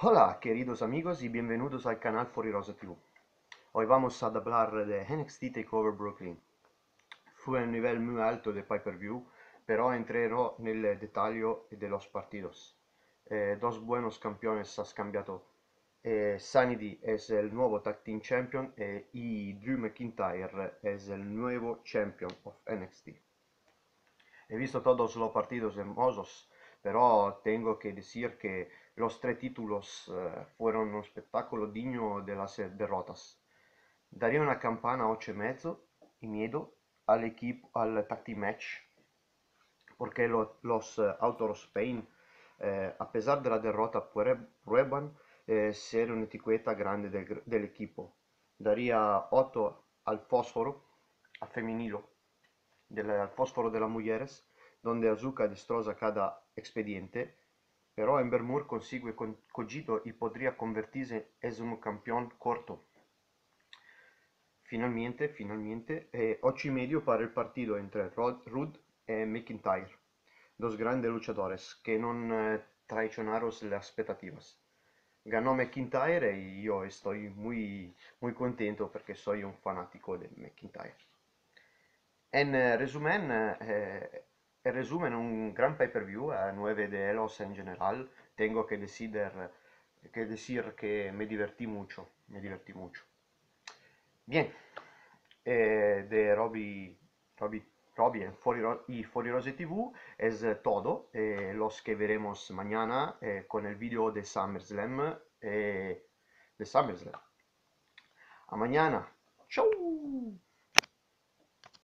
Hola queridos amigos y bienvenidos al canal Furirosa TV. Hoy vamos a hablar de NXT TakeOver Brooklyn. Fue un nivel muy alto de pay-per-view, pero entraré el eh, detalle de los partidos. Eh, dos buenos campeones han cambiado. Eh, Sanity es el nuevo Tag Team Champion y Drew McIntyre es el nuevo Champion of NXT. He visto todos los partidos hermosos però tengo che dire che los tre títulos eh, fueron un spettacolo digno de las eh, derrotas. Daría una campana a ocho y mezzo y miedo al equipo, al tactic match, porque los eh, Autoros Spain, eh, a pesar de la derrota, prueban eh, ser una etiqueta grande del, del equipo. Daría 8 al fósforo, a femenino, del, al fósforo de las mujeres, donde Azuka destroza cada expediente, però Ember Moore consigue con Cogito e podría convertirsi en un campeón corto. Finalmente, finalmente, eh, 8 y medio para il partito entre Rudd e McIntyre, dos grandes luchadores che non eh, traicionaron las expectativas. Ganó McIntyre e io sto molto contento perché sono un fanatico de McIntyre. En eh, resumen, eh, eh, En resumen, un gran pay-per-view a 9 de los en general. Tengo que decidir, que decir que me divertí mucho, me divertí mucho. Bien, eh, de Robbie, Robbie, Robbie y eh, TV es todo. Eh, los que veremos mañana con el video de SummerSlam. de SummerSlam. A mañana. Chau.